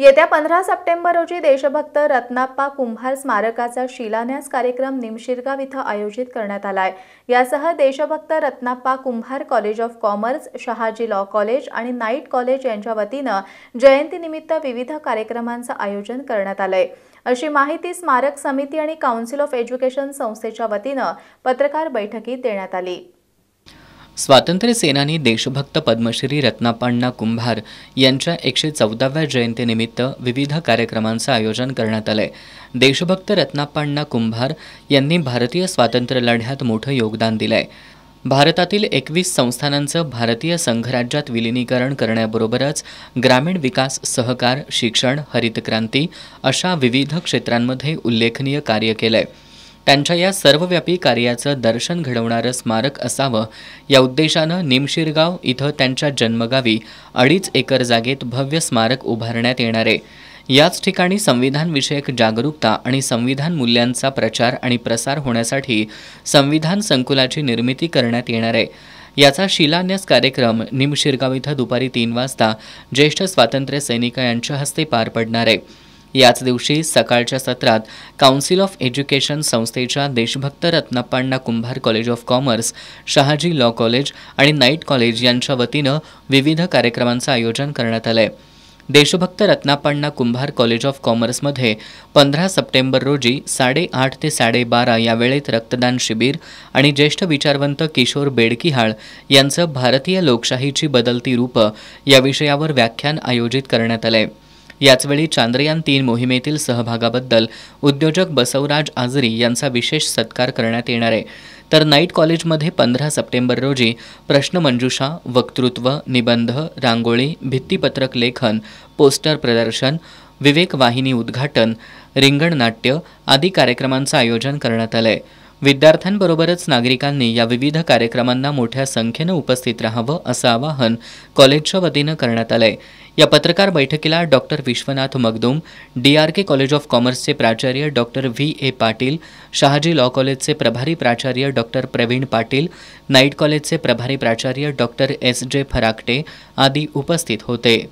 येत्या पंधरा सप्टेंबर रोजी देशभक्त रत्नाप्पा कुंभार स्मारकाचा शिलान्यास कार्यक्रम निमशिरगाव इथं आयोजित करण्यात आला आहे यासह देशभक्त Ratnappa Kumbhar college of commerce Shahaji law college आणि नाईट कॉलेज यांच्या वतीनं जयंतीनिमित्त विविध कार्यक्रमांचं आयोजन करण्यात आलं आहे अशी माहिती स्मारक समिती आणि काउन्सिल ऑफ एज्युकेशन संस्थेच्या वतीनं पत्रकार बैठकीत देण्यात आली स्वातंत्र्य सेनानी देशभक्त पद्मश्री रत्नापाण्णा कुंभार यांच्या एकशे चौदाव्या जयंतीनिमित्त विविध कार्यक्रमांचं आयोजन करण्यात आलं देशभक्त रत्नापाण्णा कुंभार यांनी भारतीय स्वातंत्र्य लढ्यात मोठं योगदान दिलं आहे भारतातील एकवीस संस्थानांचं भारतीय संघराज्यात विलिनीकरण करण्याबरोबरच ग्रामीण विकास सहकार शिक्षण हरितक्रांती अशा विविध क्षेत्रांमध्ये उल्लेखनीय कार्य केलं आहे त्यांच्या या सर्वव्यापी कार्याचं दर्शन घडवणारं स्मारक असावं या उद्देशानं निमशिरगाव इथं त्यांच्या जन्मगावी अडीच एकर जागेत भव्य स्मारक उभारण्यात येणार आहे याच ठिकाणी संविधानविषयक जागरूकता आणि संविधान मूल्यांचा प्रचार आणि प्रसार होण्यासाठी संविधान संकुलाची निर्मिती करण्यात येणार आहे याचा शिलान्यास कार्यक्रम निमशिरगाव इथं दुपारी तीन वाजता ज्येष्ठ स्वातंत्र्य सैनिक यांच्या हस्ते पार पडणार आहे याच दिवशी सकाळच्या सत्रात काउन्सिल ऑफ एज्युकेशन संस्थेच्या देशभक्त Ratnappa Kumbhar college of commerce Shahaji law college आणि नाईट कॉलेज यांच्या वतीनं विविध कार्यक्रमांचं आयोजन करण्यात आलं देशभक्त रत्नापांडा कुंभार कॉलेज ऑफ कॉमर्समध्ये पंधरा सप्टेंबर रोजी साडेआठ ते साडेबारा या वेळेत रक्तदान शिबिर आणि ज्येष्ठ विचारवंत किशोर बेडकिहाळ यांचं भारतीय लोकशाहीची बदलती रूपं या विषयावर व्याख्यान आयोजित करण्यात आलं आहे याचवेळी चांद्रयान तीन मोहिमेतील सहभागाबद्दल उद्योजक बसवराज आजरी यांचा विशेष सत्कार करण्यात येणार आहे तर नाईट कॉलेजमध्ये पंधरा सप्टेंबर रोजी प्रश्नमंजुषा वक्तृत्व निबंध रांगोळी भित्तीपत्रक लेखन पोस्टर प्रदर्शन विवेक वाहिनी उद्घाटन रिंगण नाट्य आदी कार्यक्रमांचं आयोजन करण्यात आलं आहे विद्यार्थ्यांबरोबरच नागरिकांनी या विविध कार्यक्रमांना मोठ्या संख्येनं उपस्थित राहावं असं आवाहन कॉलेजच्या वतीनं करण्यात आलं आहे या पत्रकार बैठकीला doctor Vishwanath Magdum D R K college of कॉमर्सचे प्राचार्य doctor V A Patil Shahaji law कॉलेजचे प्रभारी प्राचार्य डॉक्टर प्रवीण पाटील नाईट कॉलेजचे प्रभारी प्राचार्य डॉक्टर एस जे फराकटे आदी उपस्थित होते